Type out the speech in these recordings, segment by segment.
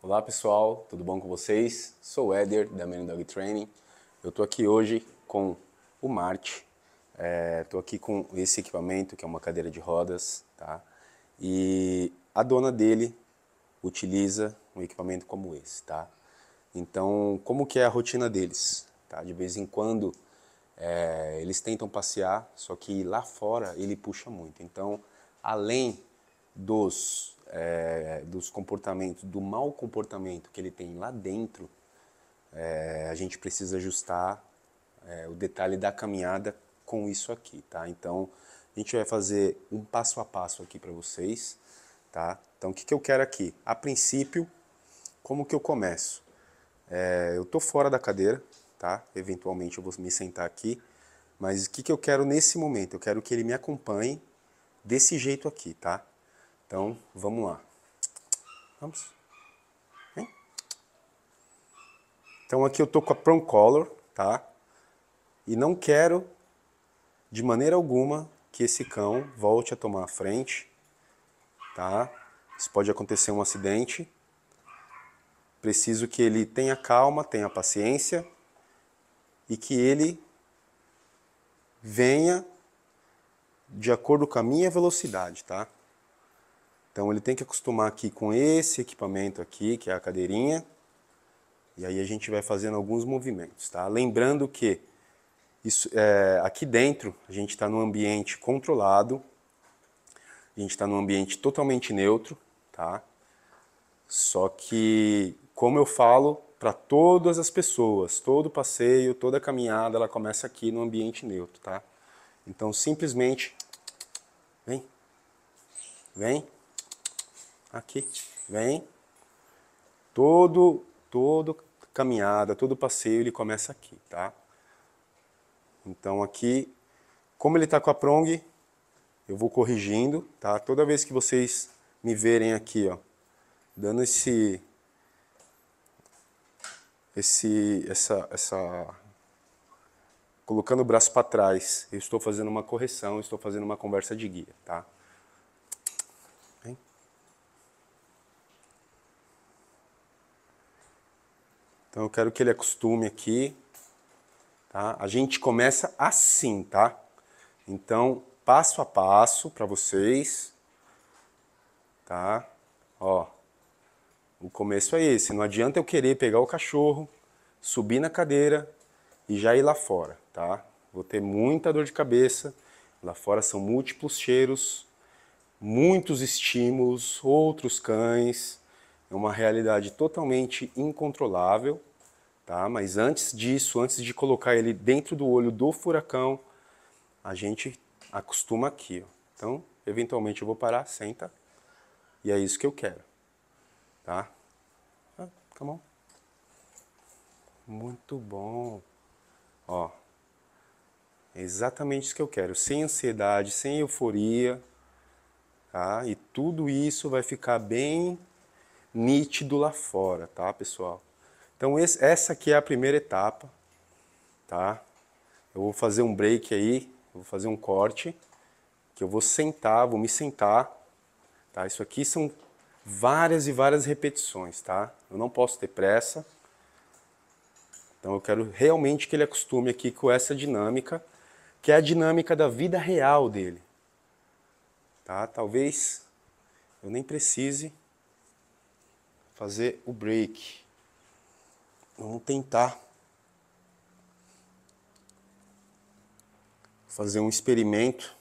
Olá pessoal, tudo bom com vocês? Sou o Eder da Man Dog Training. Eu estou aqui hoje com o Marte. Estou é, aqui com esse equipamento que é uma cadeira de rodas, tá? E a dona dele utiliza um equipamento como esse, tá? Então, como que é a rotina deles? Tá? De vez em quando é, eles tentam passear, só que lá fora ele puxa muito. Então, além dos é, dos comportamentos, do mau comportamento que ele tem lá dentro, é, a gente precisa ajustar é, o detalhe da caminhada com isso aqui, tá? Então, a gente vai fazer um passo a passo aqui para vocês, tá? Então, o que, que eu quero aqui? A princípio, como que eu começo? É, eu tô fora da cadeira, tá? Eventualmente eu vou me sentar aqui, mas o que, que eu quero nesse momento? Eu quero que ele me acompanhe desse jeito aqui, tá? Então, vamos lá. Vamos? Hein? Então aqui eu tô com a Prong Color, tá? E não quero, de maneira alguma, que esse cão volte a tomar a frente, tá? Isso pode acontecer um acidente. Preciso que ele tenha calma, tenha paciência e que ele venha de acordo com a minha velocidade, tá? Então ele tem que acostumar aqui com esse equipamento aqui, que é a cadeirinha. E aí a gente vai fazendo alguns movimentos, tá? Lembrando que isso, é, aqui dentro a gente está num ambiente controlado, a gente está num ambiente totalmente neutro, tá? Só que, como eu falo, para todas as pessoas, todo passeio, toda caminhada, ela começa aqui no ambiente neutro, tá? Então simplesmente, vem, vem, Aqui, vem. Todo, todo caminhada, todo passeio ele começa aqui, tá? Então aqui, como ele está com a prong, eu vou corrigindo, tá? Toda vez que vocês me verem aqui, ó, dando esse, esse, essa, essa, colocando o braço para trás, eu estou fazendo uma correção, estou fazendo uma conversa de guia, tá? Então eu quero que ele acostume aqui, tá? A gente começa assim, tá? Então, passo a passo para vocês, tá? Ó, o começo é esse. Não adianta eu querer pegar o cachorro, subir na cadeira e já ir lá fora, tá? Vou ter muita dor de cabeça. Lá fora são múltiplos cheiros, muitos estímulos, outros cães é uma realidade totalmente incontrolável, tá? Mas antes disso, antes de colocar ele dentro do olho do furacão, a gente acostuma aqui, ó. Então, eventualmente eu vou parar, senta, e é isso que eu quero, tá? Ah, tá bom. Muito bom. Ó, é exatamente isso que eu quero, sem ansiedade, sem euforia, tá? E tudo isso vai ficar bem nítido lá fora, tá, pessoal? Então esse, essa aqui é a primeira etapa, tá? Eu vou fazer um break aí, vou fazer um corte, que eu vou sentar, vou me sentar, tá? Isso aqui são várias e várias repetições, tá? Eu não posso ter pressa. Então eu quero realmente que ele acostume aqui com essa dinâmica, que é a dinâmica da vida real dele. Tá? Talvez eu nem precise fazer o break. Vamos tentar fazer um experimento.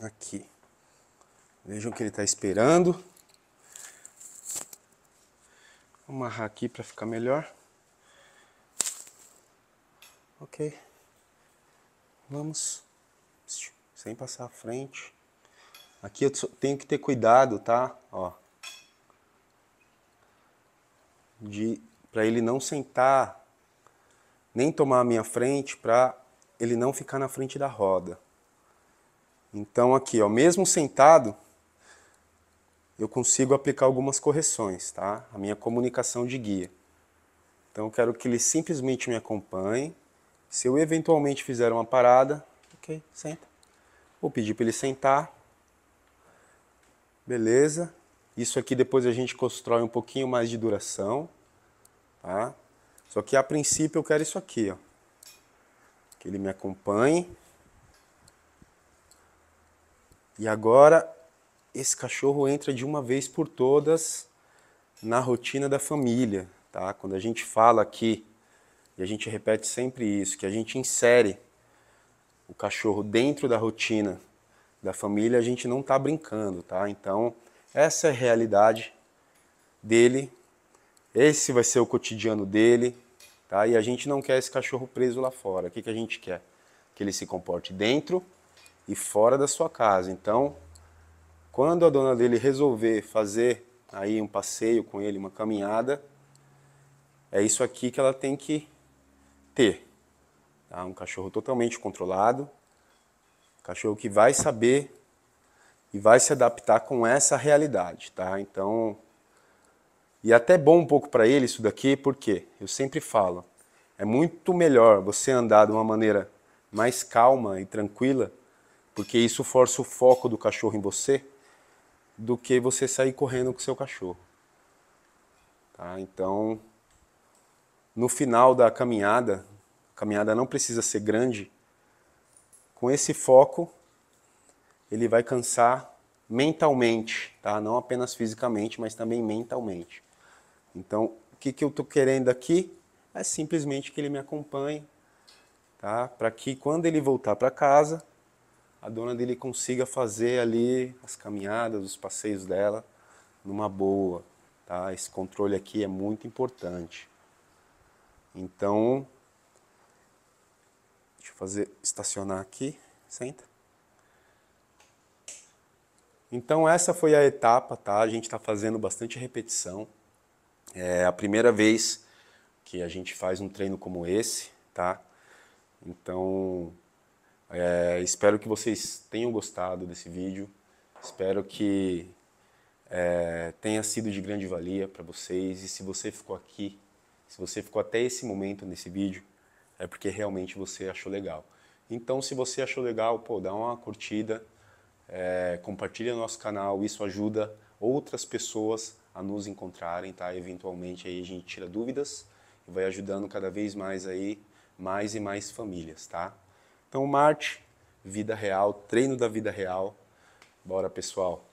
Aqui. Vejam que ele está esperando. Vou amarrar aqui para ficar melhor. Ok. Vamos sem passar a frente. Aqui eu tenho que ter cuidado, tá? Ó. De para ele não sentar, nem tomar a minha frente, para ele não ficar na frente da roda. Então aqui, ó, mesmo sentado, eu consigo aplicar algumas correções, tá? A minha comunicação de guia. Então eu quero que ele simplesmente me acompanhe. Se eu eventualmente fizer uma parada, ok, senta. Vou pedir para ele sentar. Beleza? Isso aqui depois a gente constrói um pouquinho mais de duração, tá? Só que a princípio eu quero isso aqui, ó. Que ele me acompanhe. E agora esse cachorro entra de uma vez por todas na rotina da família, tá? Quando a gente fala aqui, e a gente repete sempre isso, que a gente insere o cachorro dentro da rotina da família, a gente não está brincando, tá? Então, essa é a realidade dele, esse vai ser o cotidiano dele, tá? E a gente não quer esse cachorro preso lá fora. O que, que a gente quer? Que ele se comporte dentro e fora da sua casa. Então, quando a dona dele resolver fazer aí um passeio com ele, uma caminhada, é isso aqui que ela tem que ter. Tá? Um cachorro totalmente controlado, cachorro que vai saber e vai se adaptar com essa realidade, tá? Então, e é até bom um pouco para ele isso daqui, porque eu sempre falo, é muito melhor você andar de uma maneira mais calma e tranquila, porque isso força o foco do cachorro em você, do que você sair correndo com seu cachorro. Tá? Então, no final da caminhada, caminhada não precisa ser grande. Com esse foco, ele vai cansar mentalmente, tá? Não apenas fisicamente, mas também mentalmente. Então, o que, que eu estou querendo aqui é simplesmente que ele me acompanhe, tá? Para que quando ele voltar para casa, a dona dele consiga fazer ali as caminhadas, os passeios dela numa boa, tá? Esse controle aqui é muito importante. Então, Deixa eu fazer estacionar aqui. Senta. Então essa foi a etapa, tá? A gente está fazendo bastante repetição. É a primeira vez que a gente faz um treino como esse, tá? Então é, espero que vocês tenham gostado desse vídeo. Espero que é, tenha sido de grande valia para vocês. E se você ficou aqui, se você ficou até esse momento nesse vídeo, é porque realmente você achou legal. Então, se você achou legal, pô, dá uma curtida, é, compartilha nosso canal, isso ajuda outras pessoas a nos encontrarem, tá? Eventualmente aí a gente tira dúvidas e vai ajudando cada vez mais aí mais e mais famílias, tá? Então, Marte, vida real, treino da vida real. Bora, pessoal.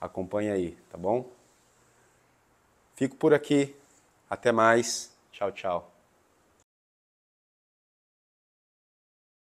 Acompanha aí, tá bom? Fico por aqui. Até mais. Tchau, tchau.